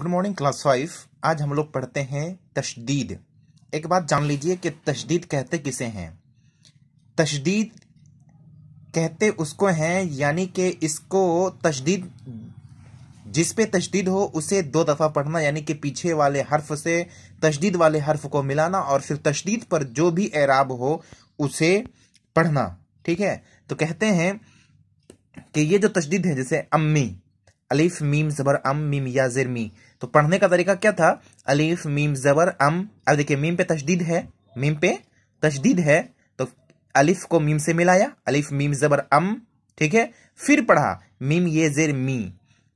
good morning class five आज हम लोग पढ़ते हैं तशदीद एक बात जान लीजिए कि तशदीद कहते किसे हैं तशदीद कहते उसको हैं यानी कि इसको तशदीद जिस पे तशदीद हो उसे दो दफ़ा पढ़ना यानी कि पीछे वाले हर्फ से तशदीद वाले हर्फ को मिलाना और फिर तशदीद पर जो भी एराब हो उसे पढ़ना ठीक है तो कहते हैं कि ये जो तशदीद है जैसे अम्मी अलीफ मीम जबर अम मीम या जिर मी तो पढ़ने का तरीका क्या था अलीफ मीम जबर अम अब देखिए मीम पे तशदीद है मीम पे तशदीद है तो अलीफ को मीम से मिलाया अलीफ मीम जबर अम ठीक है फिर पढ़ा मीम ये जेर मी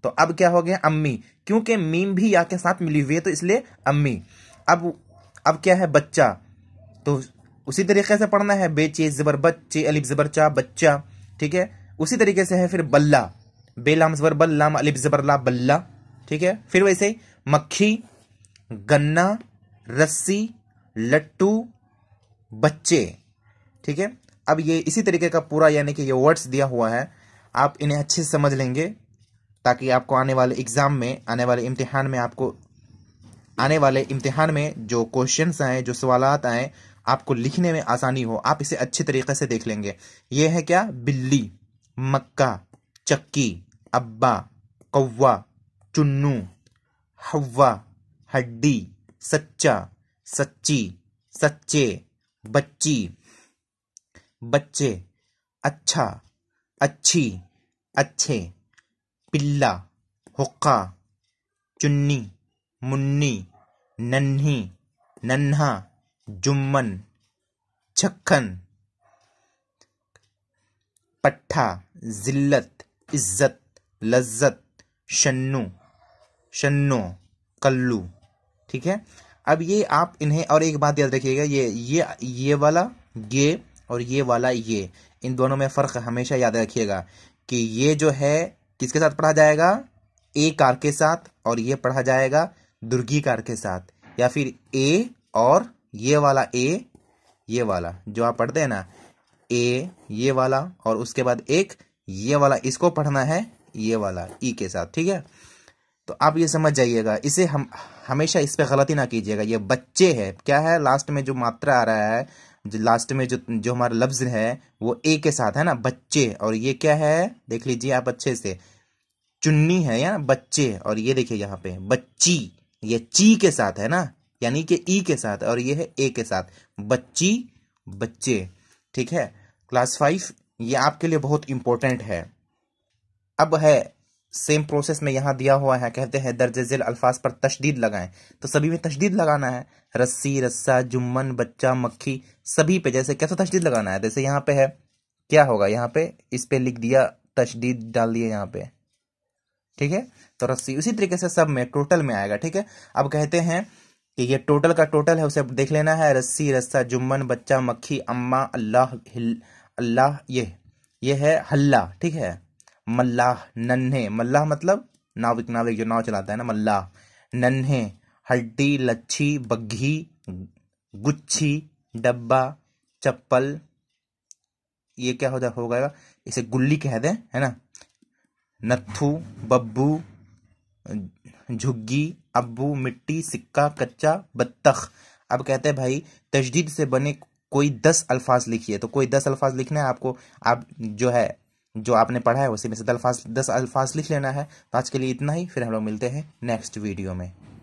तो अब क्या हो गया अम्मी क्योंकि मीम भी या के साथ मिली हुई है तो इसलिए अम्मी अब अब क्या है बच्चा तो उसी तरीके से पढ़ना है बेचे जबर बच्चे अलीफ जबर चा बच्चा ठीक है उसी तरीके से है फिर बल्ला बे लाम अलिब बल जबरला बल्ला ठीक है फिर वैसे मक्खी गन्ना रस्सी लट्टू बच्चे ठीक है अब ये इसी तरीके का पूरा यानी कि ये वर्ड्स दिया हुआ है आप इन्हें अच्छे से समझ लेंगे ताकि आपको आने वाले एग्ज़ाम में आने वाले इम्तिहान में आपको आने वाले इम्तिहान में जो क्वेश्चन आए जो सवाल आए आपको लिखने में आसानी हो आप इसे अच्छे तरीके से देख लेंगे ये है क्या बिल्ली मक्का चक्की अब्बा कौवा चुन्नू हव्वा हड्डी सच्चा सच्ची सच्चे बच्ची बच्चे अच्छा अच्छी अच्छे पिल्ला हुक्का चुन्नी मुन्नी नन्ही नन्हा जुम्मन छक्खन पट्ठा जिल्लत इज्जत लज्जत शन्नु शन्नो कल्लू ठीक है अब ये आप इन्हें और एक बात याद रखिएगा ये ये ये वाला ये और ये वाला ये इन दोनों में फ़र्क हमेशा याद रखिएगा कि ये जो है किसके साथ पढ़ा जाएगा ए कार के साथ और ये पढ़ा जाएगा दुर्गी कार के साथ या फिर ए और ये वाला ए ये वाला जो आप पढ़ते हैं ना ए ये वाला और उसके बाद एक ये वाला इसको पढ़ना है ये वाला ई के साथ ठीक है तो आप ये समझ जाइएगा इसे हम हमेशा इस पर गलती ना कीजिएगा ये बच्चे है क्या है लास्ट में जो मात्रा आ रहा है जो लास्ट में जो जो हमारा लफ्ज़ है वो ए के साथ है ना बच्चे और ये क्या है देख लीजिए आप अच्छे से चुन्नी है या बच्चे और ये देखिए यहाँ पे बच्ची ये ची के साथ है ना यानी कि ई के साथ और ये है ए के साथ बच्ची बच्चे ठीक है क्लास फाइव ये आपके लिए बहुत इंपॉर्टेंट है अब है सेम प्रोसेस में यहाँ दिया हुआ है कहते हैं दर्ज झेल अल्फाज पर तशदीद लगाएं तो सभी में तशदीद लगाना है रस्सी रस्सा जुम्मन बच्चा मक्खी सभी पे जैसे कैसा तशदीद लगाना है जैसे यहाँ पे है क्या होगा यहाँ पे इस पे लिख दिया तशदीद डाल दिया यहाँ पे ठीक है तो रस्सी उसी तरीके से सब में टोटल में आएगा ठीक है अब कहते हैं कि ये टोटल का टोटल है उसे देख लेना है रस्सी रस्सा जुम्मन बच्चा मक्खी अम्मा अल्लाह अल्लाह ये ये है हल्ला ठीक है मल्लाह नन्हे मल्लाह मतलब नाविक नाविक जो नाव चलाता है ना मल्लाह नन्हे हड्डी लच्छी बग्घी गुच्छी डब्बा चप्पल ये क्या हो होगा इसे गुल्ली कह दें है ना नथु बब्बू झुग्गी अब्बू मिट्टी सिक्का कच्चा बत्तख अब कहते हैं भाई तजदीद से बने कोई दस अल्फाज लिखिए तो कोई दस अल्फाज लिखना है आपको आप जो है जो आपने पढ़ा है उसी में से दस अल्फाज लिख लेना है तो आज के लिए इतना ही फिर हम लोग मिलते हैं नेक्स्ट वीडियो में